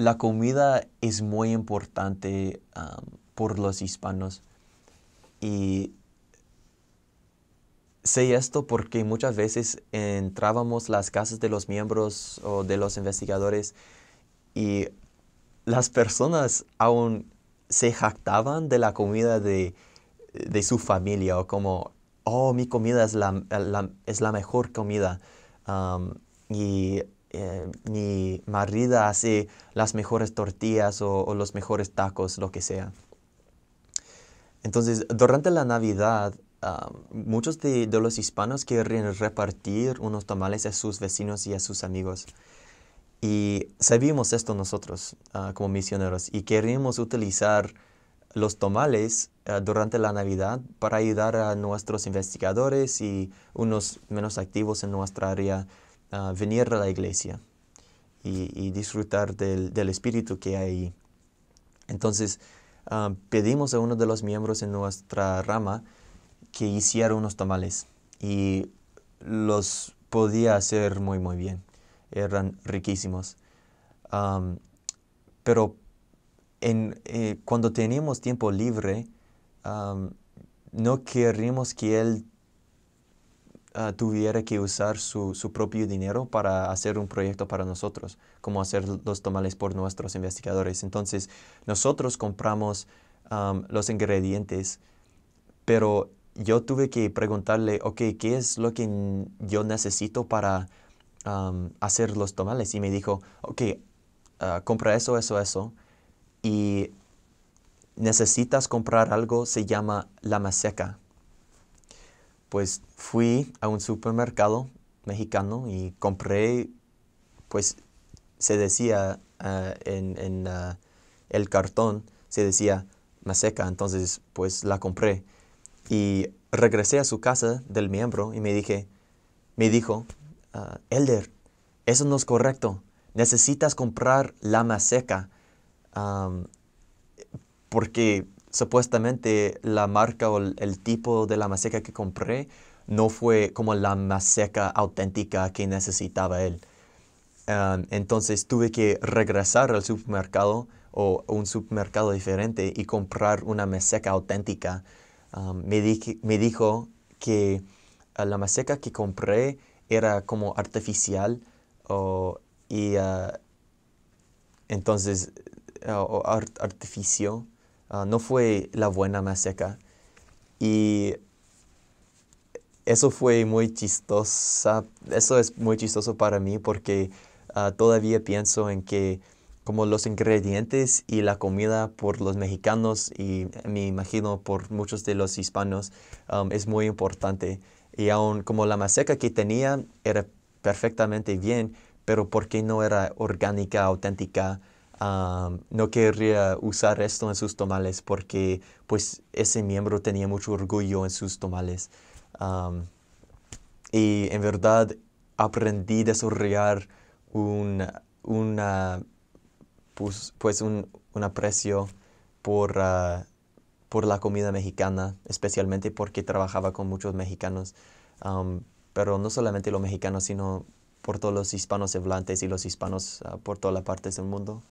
la comida es muy importante para por los hispanos. Y sé esto porque muchas veces entrábamos las casas de los miembros o de los investigadores y las personas aún se jactaban de la comida de, su familia o como, oh, mi comida es la, es la mejor comida. y Marida hace las mejores tortillas o, los mejores tacos, lo que sea. Entonces, durante la Navidad, muchos de, los hispanos quieren repartir unos tamales a sus vecinos y a sus amigos. Y sabíamos esto nosotros ah, como misioneros y queríamos utilizar los tomales ah, durante la Navidad para ayudar a nuestros investigadores y unos menos activos en nuestra área a ah, venir a la iglesia y, disfrutar del, espíritu que hay ahí. Entonces, ah, pedimos a uno de los miembros en nuestra rama que hiciera unos tamales y los podía hacer muy, muy bien. Eran riquísimos. pero eh, cuando teníamos tiempo libre, no queríamos que él Ah, tuviera que usar su, propio dinero para hacer un proyecto para nosotros, como hacer los tomales por nuestros investigadores. Entonces, nosotros compramos los ingredientes, pero yo tuve que preguntarle, ok, ¿qué es lo que yo necesito para hacer los tamales? Y me dijo, ok, ah, compra eso, eso, eso. Y necesitas comprar algo, se llama la maseca pues fui a un supermercado mexicano y compré, pues se decía ah, en, ah, el cartón, se decía maseca, entonces pues la compré. Y regresé a su casa del miembro y me dije, me dijo, ah, Elder, eso no es correcto, necesitas comprar la maseca. porque supuestamente la marca o el, tipo de la maseca que compré no fue como la maseca auténtica que necesitaba él. entonces tuve que regresar al supermercado o un supermercado diferente y comprar una maseca auténtica. me, dijo que ah, la maseca que compré era como artificial o, y ah, entonces ah, artificio Ah, no fue la buena maseca Y eso fue muy chistoso, eso es muy chistoso para mí porque ah, todavía pienso en que como los ingredientes y la comida por los mexicanos y me imagino por muchos de los hispanos um, es muy importante. Y aún como la maseca que tenía era perfectamente bien, pero porque no era orgánica, auténtica, no quería usar esto en sus tomales porque pues ese miembro tenía mucho orgullo en sus tomales. y en verdad aprendí a desarrollar un, pues, pues un, aprecio por, ah, por la comida mexicana, especialmente porque trabajaba con muchos mexicanos, pero no solamente los mexicanos, sino por todos los hispanos hablantes y los hispanos ah, por todas las partes del mundo.